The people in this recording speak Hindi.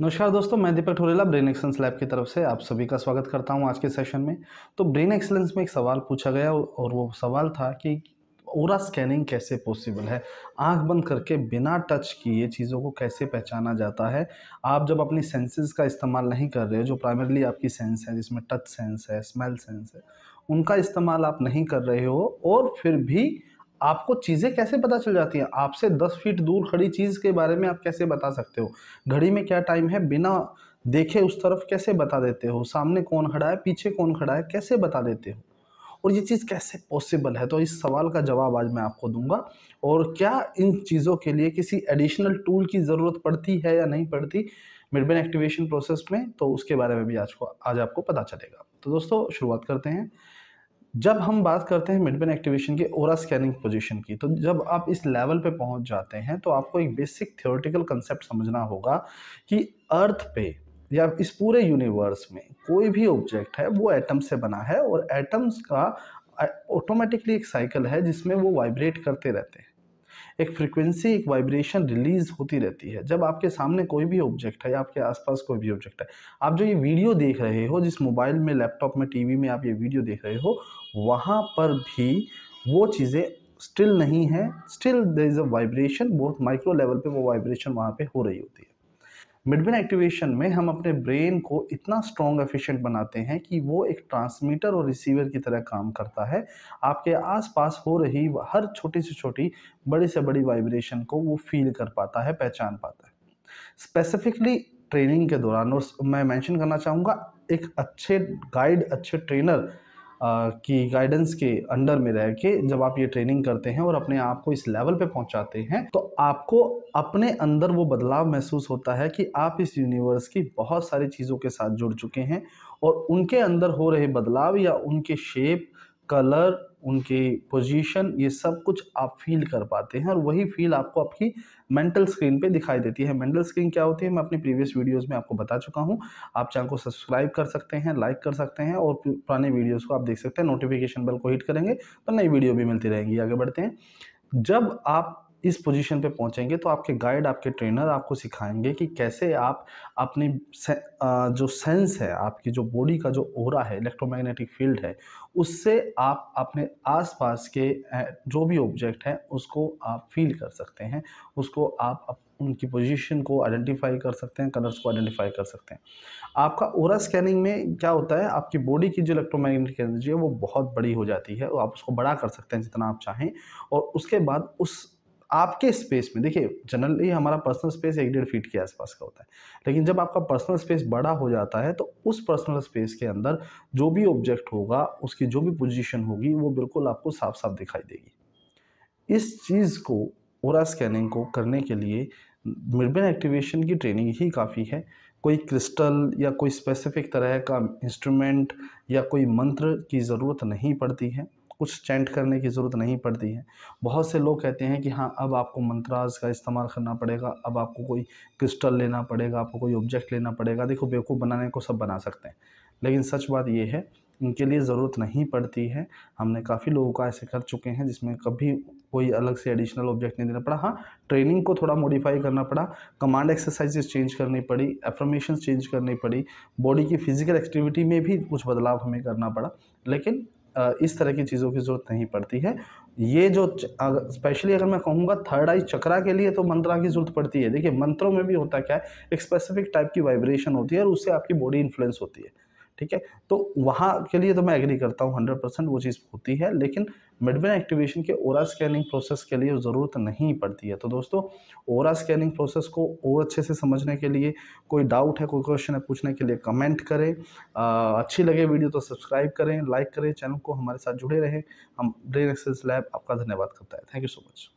नमस्कार दोस्तों मैं Deepak Thorela brain excellence lab की तरफ से आप सभी का स्वागत करता हूं आज के सेशन में तो ब्रेन एक्सलेंस में एक सवाल पूछा गया और वो सवाल था कि ओरा स्कैनिंग कैसे पॉसिबल है आंख बंद करके बिना टच किए चीज़ों को कैसे पहचाना जाता है आप जब अपनी सेंसेस का इस्तेमाल नहीं कर रहे हो जो प्राइमरली आपकी सेंस है जिसमें टच सेंस है स्मेल सेंस है उनका इस्तेमाल आप नहीं कर रहे हो और फिर भी आपको चीज़ें कैसे पता चल जाती हैं आपसे दस फीट दूर खड़ी चीज़ के बारे में आप कैसे बता सकते हो घड़ी में क्या टाइम है बिना देखे उस तरफ कैसे बता देते हो सामने कौन खड़ा है पीछे कौन खड़ा है कैसे बता देते हो और ये चीज़ कैसे पॉसिबल है तो इस सवाल का जवाब आज मैं आपको दूंगा और क्या इन चीज़ों के लिए किसी एडिशनल टूल की ज़रूरत पड़ती है या नहीं पड़ती मिडबेन एक्टिवेशन प्रोसेस में तो उसके बारे में भी आज को आज आपको पता चलेगा तो दोस्तों शुरुआत करते हैं जब हम बात करते हैं मिडबेन एक्टिवेशन की ओरा स्कैनिंग पोजीशन की तो जब आप इस लेवल पे पहुंच जाते हैं तो आपको एक बेसिक थियोरटिकल कंसेप्ट समझना होगा कि अर्थ पे या इस पूरे यूनिवर्स में कोई भी ऑब्जेक्ट है वो एटम से बना है और एटम्स का ऑटोमेटिकली एक साइकिल है जिसमें वो वाइब्रेट करते रहते हैं एक फ्रिक्वेंसी एक वाइब्रेशन रिलीज होती रहती है जब आपके सामने कोई भी ऑब्जेक्ट है या आपके आसपास कोई भी ऑब्जेक्ट है आप जो ये वीडियो देख रहे हो जिस मोबाइल में लैपटॉप में टीवी में आप ये वीडियो देख रहे हो वहाँ पर भी वो चीज़ें स्टिल नहीं है still there is a vibration बहुत माइक्रो लेवल पे वो वाइब्रेशन वहाँ पे हो रही होती है मिडबिन एक्टिवेशन में हम अपने ब्रेन को इतना स्ट्रॉन्ग एफिशिएंट बनाते हैं कि वो एक ट्रांसमीटर और रिसीवर की तरह काम करता है आपके आसपास हो रही हर छोटी से छोटी बड़ी से बड़ी वाइब्रेशन को वो फील कर पाता है पहचान पाता है स्पेसिफिकली ट्रेनिंग के दौरान और मैं मेंशन करना चाहूँगा एक अच्छे गाइड अच्छे ट्रेनर की गाइडेंस के अंडर में रह के जब आप ये ट्रेनिंग करते हैं और अपने आप को इस लेवल पे पहुंचाते हैं तो आपको अपने अंदर वो बदलाव महसूस होता है कि आप इस यूनिवर्स की बहुत सारी चीज़ों के साथ जुड़ चुके हैं और उनके अंदर हो रहे बदलाव या उनके शेप कलर उनकी पोजीशन ये सब कुछ आप फील कर पाते हैं और वही फील आपको आपकी मेंटल स्क्रीन पे दिखाई देती है मेंटल स्क्रीन क्या होती है मैं अपनी प्रीवियस वीडियोस में आपको बता चुका हूँ आप चैनल को सब्सक्राइब कर सकते हैं लाइक कर सकते हैं और पुराने वीडियोज़ को आप देख सकते हैं नोटिफिकेशन बेल को हिट करेंगे तो नई वीडियो भी मिलती रहेंगी आगे बढ़ते हैं जब आप इस पोजीशन पे पहुंचेंगे तो आपके गाइड आपके ट्रेनर आपको सिखाएंगे कि कैसे आप अपनी से, जो सेंस है आपकी जो बॉडी का जो ओरा है इलेक्ट्रोमैग्नेटिक फील्ड है उससे आप अपने आसपास के जो भी ऑब्जेक्ट हैं उसको आप फील कर सकते हैं उसको आप उनकी पोजीशन को आइडेंटिफाई कर सकते हैं कलर्स को आइडेंटिफाई कर सकते हैं आपका ओरा स्कैनिंग में क्या होता है आपकी बॉडी की जो इलेक्ट्रोमैग्नेटिक एनर्जी है वो बहुत बड़ी हो जाती है और आप उसको बड़ा कर सकते हैं जितना आप चाहें और उसके बाद उस आपके स्पेस में देखिए जनरली हमारा पर्सनल स्पेस एक डेढ़ फीट के आसपास का होता है लेकिन जब आपका पर्सनल स्पेस बड़ा हो जाता है तो उस पर्सनल स्पेस के अंदर जो भी ऑब्जेक्ट होगा उसकी जो भी पोजीशन होगी वो बिल्कुल आपको साफ साफ दिखाई देगी इस चीज़ को ओरा स्कैनिंग को करने के लिए मिर्बन एक्टिवेशन की ट्रेनिंग ही काफ़ी है कोई क्रिस्टल या कोई स्पेसिफिक तरह का इंस्ट्रूमेंट या कोई मंत्र की ज़रूरत नहीं पड़ती है कुछ चैंट करने की ज़रूरत नहीं पड़ती है बहुत से लोग कहते हैं कि हाँ अब आपको मंत्राज का इस्तेमाल करना पड़ेगा अब आपको कोई क्रिस्टल लेना पड़ेगा आपको कोई ऑब्जेक्ट लेना पड़ेगा देखो बेवकूफ़ बनाने को सब बना सकते हैं लेकिन सच बात यह है उनके लिए ज़रूरत नहीं पड़ती है हमने काफ़ी लोगों का ऐसे कर चुके हैं जिसमें कभी कोई अलग से एडिशनल ऑब्जेक्ट नहीं देना पड़ा हाँ ट्रेनिंग को थोड़ा मॉडिफाई करना पड़ा कमांड एक्सरसाइजेस चेंज करनी पड़ी एफर्मेशन चेंज करनी पड़ी बॉडी की फिजिकल एक्टिविटी में भी कुछ बदलाव हमें करना पड़ा लेकिन इस तरह की चीज़ों की ज़रूरत नहीं पड़ती है ये जो स्पेशली अगर मैं कहूँगा थर्ड आई चक्रा के लिए तो मंत्रा की ज़रूरत पड़ती है देखिए मंत्रों में भी होता क्या है एक स्पेसिफिक टाइप की वाइब्रेशन होती है और उससे आपकी बॉडी इन्फ्लुएंस होती है ठीक है तो वहाँ के लिए तो मैं एग्री करता हूँ हंड्रेड परसेंट वो चीज़ होती है लेकिन मिडवेन एक्टिवेशन के ओरा स्कैनिंग प्रोसेस के लिए ज़रूरत नहीं पड़ती है तो दोस्तों ओरा स्कैनिंग प्रोसेस को और अच्छे से समझने के लिए कोई डाउट है कोई क्वेश्चन है पूछने के लिए कमेंट करें आ, अच्छी लगे वीडियो तो सब्सक्राइब करें लाइक करें चैनल को हमारे साथ जुड़े रहें हम ब्रेन एक्सेस लैब आपका धन्यवाद करता है थैंक यू सो मच